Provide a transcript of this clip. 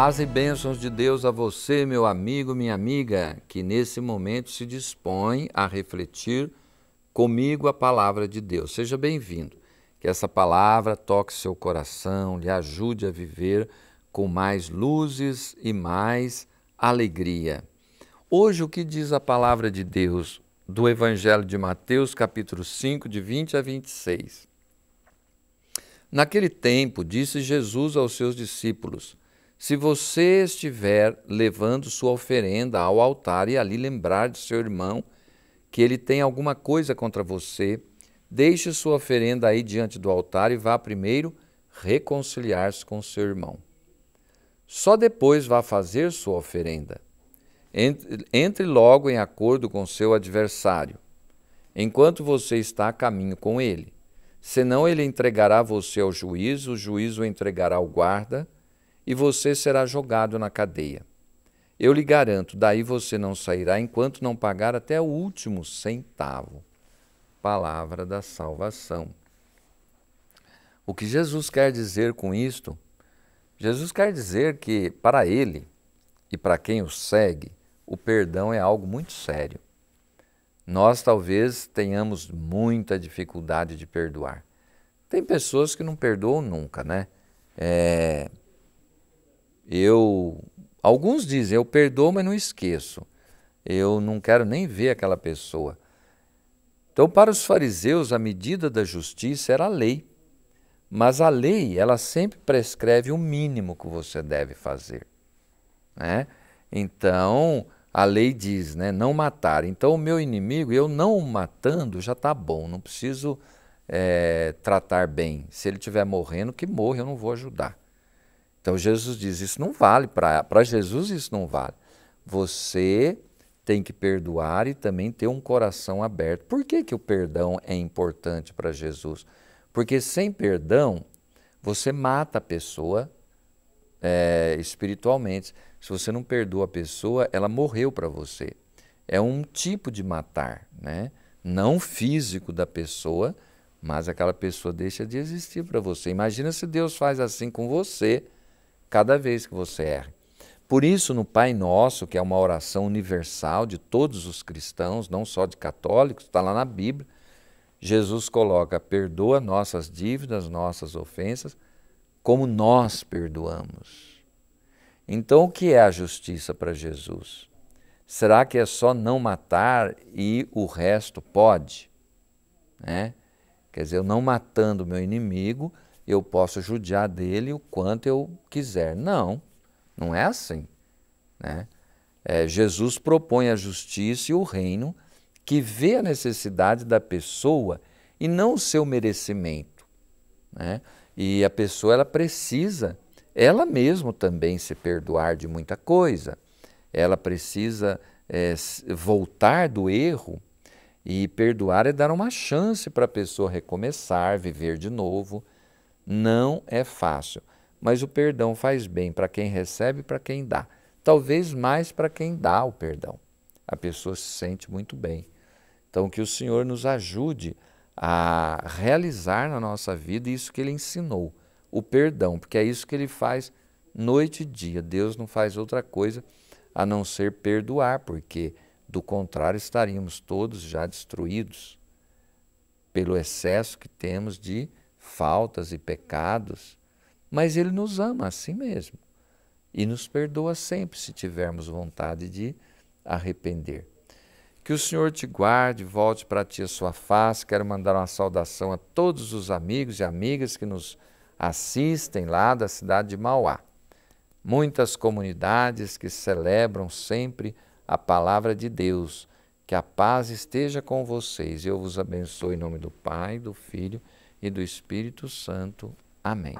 Paz e bênçãos de Deus a você, meu amigo, minha amiga, que nesse momento se dispõe a refletir comigo a palavra de Deus. Seja bem-vindo. Que essa palavra toque seu coração, lhe ajude a viver com mais luzes e mais alegria. Hoje, o que diz a palavra de Deus do Evangelho de Mateus, capítulo 5, de 20 a 26? Naquele tempo, disse Jesus aos seus discípulos: se você estiver levando sua oferenda ao altar e ali lembrar de seu irmão que ele tem alguma coisa contra você, deixe sua oferenda aí diante do altar e vá primeiro reconciliar-se com seu irmão. Só depois vá fazer sua oferenda. Entre logo em acordo com seu adversário, enquanto você está a caminho com ele. Senão ele entregará você ao juiz, o juiz o entregará ao guarda e você será jogado na cadeia. Eu lhe garanto, daí você não sairá enquanto não pagar até o último centavo. Palavra da salvação. O que Jesus quer dizer com isto? Jesus quer dizer que, para ele e para quem o segue, o perdão é algo muito sério. Nós talvez tenhamos muita dificuldade de perdoar. Tem pessoas que não perdoam nunca, né? É, eu, alguns dizem, eu perdoo, mas não esqueço. Eu não quero nem ver aquela pessoa. Então, para os fariseus, a medida da justiça era a lei. Mas a lei, ela sempre prescreve o mínimo que você deve fazer. Né? Então, a lei diz, né, não matar. Então, o meu inimigo, eu não o matando, já está bom, não preciso é, tratar bem. Se ele estiver morrendo, que morra, eu não vou ajudar. Então Jesus diz: Isso não vale, para Jesus isso não vale. Você tem que perdoar e também ter um coração aberto. Por que, que o perdão é importante para Jesus? Porque sem perdão, você mata a pessoa é, espiritualmente. Se você não perdoa a pessoa, ela morreu para você. É um tipo de matar, né? não físico da pessoa, mas aquela pessoa deixa de existir para você. Imagina se Deus faz assim com você cada vez que você erra. Por isso, no Pai Nosso, que é uma oração universal de todos os cristãos, não só de católicos, está lá na Bíblia, Jesus coloca: perdoa nossas dívidas, nossas ofensas, como nós perdoamos. Então, o que é a justiça para Jesus? Será que é só não matar e o resto pode? Né? Quer dizer, eu não matando o meu inimigo, eu posso judiar dele o quanto eu quiser. Não, não é assim. Né? É, Jesus propõe a justiça e o reino que vê a necessidade da pessoa e não o seu merecimento. Né? E a pessoa ela precisa, ela mesma também se perdoar de muita coisa. Ela precisa é, voltar do erro e perdoar é dar uma chance para a pessoa recomeçar, viver de novo. Não é fácil, mas o perdão faz bem para quem recebe e para quem dá. Talvez mais para quem dá o perdão. A pessoa se sente muito bem. Então, que o Senhor nos ajude a realizar na nossa vida isso que Ele ensinou, o perdão, porque é isso que Ele faz noite e dia. Deus não faz outra coisa a não ser perdoar, porque do contrário estaríamos todos já destruídos pelo excesso que temos de faltas e pecados, mas Ele nos ama assim mesmo e nos perdoa sempre se tivermos vontade de arrepender. Que o Senhor te guarde, volte para ti a sua face. Quero mandar uma saudação a todos os amigos e amigas que nos assistem lá da cidade de Mauá. Muitas comunidades que celebram sempre a palavra de Deus que a paz esteja com vocês. Eu vos abençoo em nome do Pai, do Filho e do Espírito Santo. Amém.